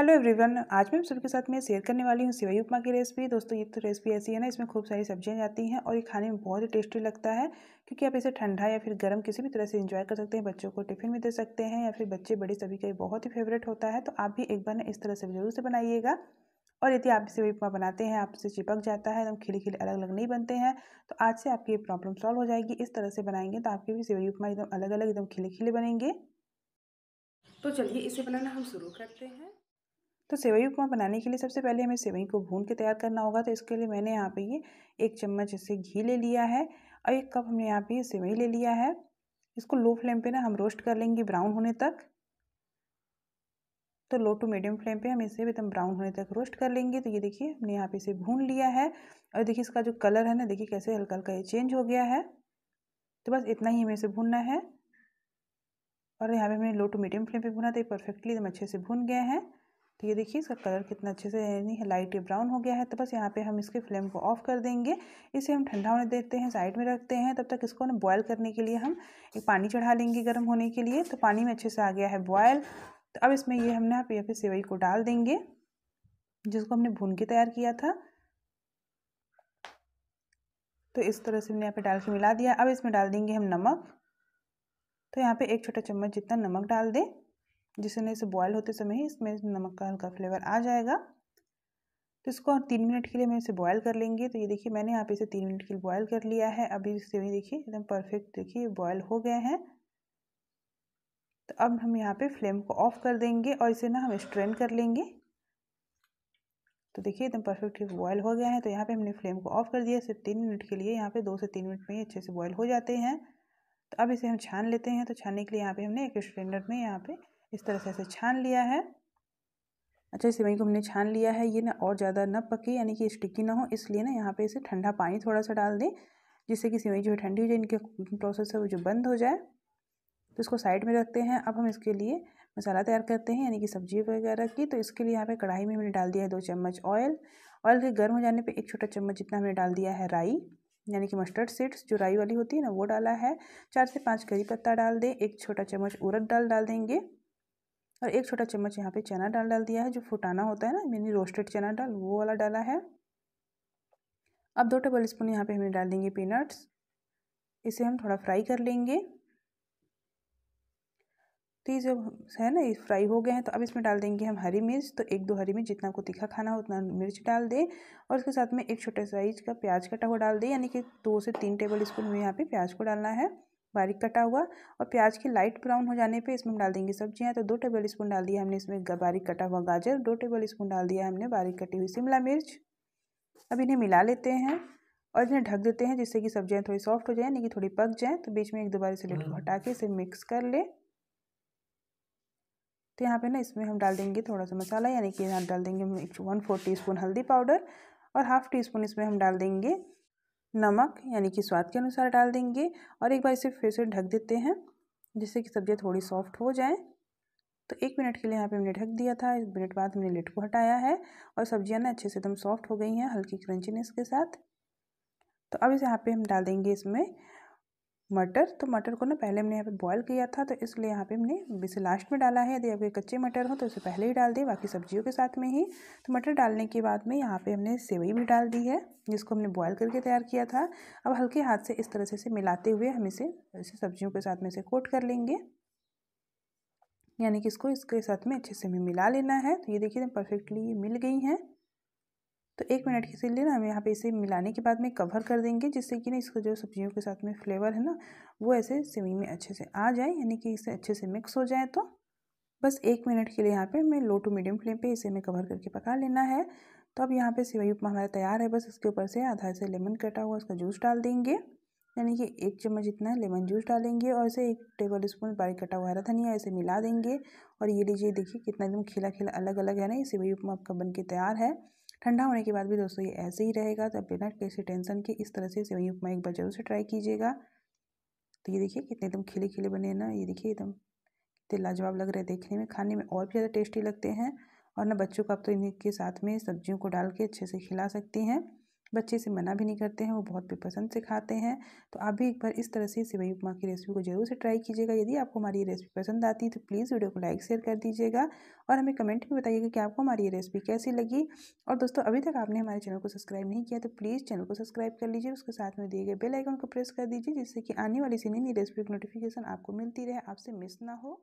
Hello everyone आज मैं आप सबके साथ मैं शेयर करने वाली हूँ सिवई उपमा की रेसिपी दोस्तों ये तो रेसिपी ऐसी है ना इसमें खूब सारी सब्जियाँ जाती हैं और ये खाने में बहुत ही टेस्टी लगता है क्योंकि आप इसे ठंडा या फिर गर्म किसी भी तरह से इंजॉय कर सकते हैं बच्चों को टिफिन में दे सकते हैं या फिर बच्चे बड़े सभी का बहुत ही फेवरेट होता है तो आप भी एक बार ना इस तरह से जरूर से बनाइएगा और यदि आप इसे उपमा बनाते हैं आपसे चिपक जाता है एकदम तो खिले खिले अलग अलग नहीं बनते हैं तो आज से आपकी ये प्रॉब्लम सॉल्व हो जाएगी इस तरह से बनाएंगे तो आपके भी सेवई उपमा एकदम अलग अलग एकदम खिले खिले बनेंगे तो चलिए इसे बनाना हम शुरू करते हैं तो सेवई उपमा बनाने के लिए सबसे पहले हमें सेवई को भून के तैयार करना होगा तो इसके लिए मैंने यहाँ पे ये एक चम्मच इसे घी ले लिया है और एक कप हमने यहाँ पे ये सेवई ले लिया है इसको लो फ्लेम पे ना हम रोस्ट कर लेंगे ब्राउन होने तक तो लो टू मीडियम फ्लेम पे हम इसे एकदम ब्राउन होने तक रोस्ट कर लेंगे तो ये देखिए हमने यहाँ पे इसे भून लिया है और देखिए इसका जो कलर है ना देखिए कैसे हल्का हल्का ये चेंज हो गया है तो बस इतना ही हमें इसे भूनना है और यहाँ पे हमने लो टू मीडियम फ्लेम पे भुना तो ये परफेक्टली एकदम अच्छे से भून गए हैं तो ये देखिए इसका कलर कितना अच्छे से यानी लाइट ब्राउन हो गया है तो बस यहाँ पे हम इसके फ्लेम को ऑफ कर देंगे इसे हम ठंडा होने देते हैं साइड में रखते हैं तब तक इसको ना बॉयल करने के लिए हम एक पानी चढ़ा लेंगे गर्म होने के लिए तो पानी में अच्छे से आ गया है बॉयल तो अब इसमें ये हमने आप यहाँ पे सेवई को डाल देंगे जिसको हमने भून के तैयार किया था तो इस तरह से हमने यहाँ पर डाल के मिला दिया अब इसमें डाल देंगे हम नमक तो यहाँ पर एक छोटा चम्मच जितना नमक डाल दें जिसने इसे बॉयल होते समय ही इसमें नमक का हल्का फ्लेवर आ जाएगा तो इसको तीन मिनट के लिए मैं इसे बॉयल कर लेंगे तो ये देखिए मैंने यहाँ पे इसे तीन मिनट के लिए बॉयल कर लिया है अभी इसे भी देखिए एकदम परफेक्ट देखिए बॉयल हो गए हैं तो अब हम यहाँ पे फ्लेम को ऑफ कर देंगे और इसे ना हम स्ट्रेन कर लेंगे तो देखिए एकदम परफेक्ट बॉयल हो गया है तो यहाँ पे हमने फ्लेम को ऑफ कर दिया सिर्फ तीन मिनट के लिए यहाँ पे दो से तीन मिनट में ही अच्छे से बॉयल हो जाते हैं तो अब इसे हम छान लेते हैं तो छानने के लिए यहाँ पे हमने एक स्ट्रेनर में यहाँ पे इस तरह से ऐसे छान लिया है अच्छा सिवई सेवई को हमने छान लिया है ये ना और ज़्यादा न पके यानी कि स्टिकी ना हो इसलिए ना यहाँ पे इसे ठंडा पानी थोड़ा सा डाल दें जिससे कि सेवई जो है ठंडी हो जाए इनके प्रोसेस है वो जो बंद हो जाए तो इसको साइड में रखते हैं अब हम इसके लिए मसाला तैयार करते हैं यानी कि सब्जी वगैरह की तो इसके लिए यहाँ पर कढ़ाई में हमने डाल दिया है दो चम्मच ऑयल ऑयल के गर्म हो जाने पर एक छोटा चम्मच जितना हमने डाल दिया है राई यानी कि मस्टर्ड सीड्स जो राई वाली होती है ना वो डाला है चार से पाँच करी पत्ता डाल दें एक छोटा चम्मच उड़द डाल डाल देंगे और एक छोटा चम्मच यहाँ पे चना डाल डाल दिया है जो फुटाना होता है ना मैंने रोस्टेड चना डाल वो वाला डाला है अब दो टेबल स्पून यहाँ पे हमें डाल देंगे पीनट्स इसे हम थोड़ा फ्राई कर लेंगे तो ये जब है ना ये फ्राई हो गए हैं तो अब इसमें डाल देंगे हम हरी मिर्च तो एक दो हरी मिर्च जितना आपको तीखा खाना हो उतना मिर्च डाल दें और इसके साथ में एक छोटे साइज का प्याज कटा हुआ डाल दें यानी कि दो से तीन टेबल स्पून हमें यहाँ पे प्याज को डालना है बारीक कटा हुआ और प्याज के लाइट ब्राउन हो जाने पे इसमें हम डाल देंगे सब्जियां तो दो टेबल स्पून डाल दिया हमने इसमें बारीक कटा हुआ गाजर दो टेबल स्पून डाल दिया हमने बारीक कटी हुई शिमला मिर्च अब इन्हें मिला लेते हैं और इन्हें ढक देते हैं जिससे कि सब्जियाँ थोड़ी सॉफ्ट हो जाए यानी कि थोड़ी पक जाएँ तो बीच में एक दोबारा से लेट हम्म। हटा के इसे मिक्स कर लें तो यहाँ पर ना इसमें हम डाल देंगे थोड़ा सा मसाला यानी कि यहाँ डाल देंगे वन फोर टी स्पून हल्दी पाउडर और हाफ़ टी स्पून इसमें हम डाल देंगे नमक यानी कि स्वाद के अनुसार डाल देंगे और एक बार इसे फिर से ढक देते हैं जिससे कि सब्ज़ियाँ थोड़ी सॉफ्ट हो जाएँ तो एक मिनट के लिए यहाँ पे हमने ढक दिया था एक मिनट बाद हमने लिट को हटाया है और सब्जियाँ ना अच्छे से एकदम सॉफ्ट हो गई हैं हल्की क्रंचीनेस के साथ तो अब इसे यहाँ पे हम डाल देंगे इसमें मटर तो मटर को ना पहले हमने यहाँ पे बॉईल किया था तो इसलिए यहाँ पे हमने इसे लास्ट में डाला है यदि आपके कच्चे मटर हो तो इसे पहले ही डाल दें बाकी सब्जियों के साथ में ही तो मटर डालने के बाद में यहाँ पे हमने सेवई भी डाल दी है जिसको हमने बॉयल करके तैयार किया था अब हल्के हाथ से इस तरह से इसे मिलाते हुए हम इसे इसे सब्जियों के साथ में इसे कोट कर लेंगे यानी कि इसको इसके साथ में अच्छे से हमें मिला लेना है तो ये देखिए परफेक्टली ये मिल गई हैं तो एक मिनट के लिए ना हम यहाँ पे इसे मिलाने के बाद में कवर कर देंगे जिससे कि ना इसका जो सब्जियों के साथ में फ्लेवर है ना वो ऐसे सेवी में अच्छे से आ जाए यानी कि इसे अच्छे से मिक्स हो जाए तो बस एक मिनट के लिए यहाँ पे हमें लो टू मीडियम फ्लेम पे इसे हमें कवर करके पका लेना है तो अब यहाँ पे सिवई उपमा हमारा तैयार है बस इसके ऊपर से आधा से लेमन कटा हुआ उसका जूस डाल देंगे यानी कि एक चम्मच इतना लेमन जूस डालेंगे और इसे एक टेबल स्पून बारीक कटा हुआ हरा धनिया इसे मिला देंगे और ये लीजिए देखिए कितना एकदम खिला खिला अलग अलग है ना ये सिवई उपमा आपका बन के तैयार है ठंडा होने के बाद भी दोस्तों ये ऐसे ही रहेगा तो बिना किसी टेंशन के इस तरह से सेवई उपमा एक बार जरूर से ट्राई कीजिएगा तो ये देखिए कितने एकदम खिले खिले बने हैं ना ये देखिए एकदम कितने लाजवाब लग रहे हैं देखने में खाने में और भी ज़्यादा टेस्टी लगते हैं और ना बच्चों को आप तो इनके साथ में सब्जियों को डाल के अच्छे से खिला सकती हैं बच्चे से मना भी नहीं करते हैं वो बहुत भी पसंद से खाते हैं तो आप भी एक बार इस तरह से सिवई उपमा की रेसिपी को जरूर से ट्राई कीजिएगा यदि आपको हमारी ये रेसिपी पसंद आती है तो प्लीज़ वीडियो को लाइक शेयर कर दीजिएगा और हमें कमेंट में बताइएगा कि आपको हमारी ये रेसिपी कैसी लगी और दोस्तों अभी तक आपने हमारे चैनल को सब्सक्राइब नहीं किया तो प्लीज़ चैनल को सब्सक्राइब कर लीजिए उसके साथ में दिए गए बेल को प्रेस कर दीजिए जिससे कि आने वाली सी नई रेसिपी की नोटिफिकेशन आपको मिलती रहे आपसे मिस ना हो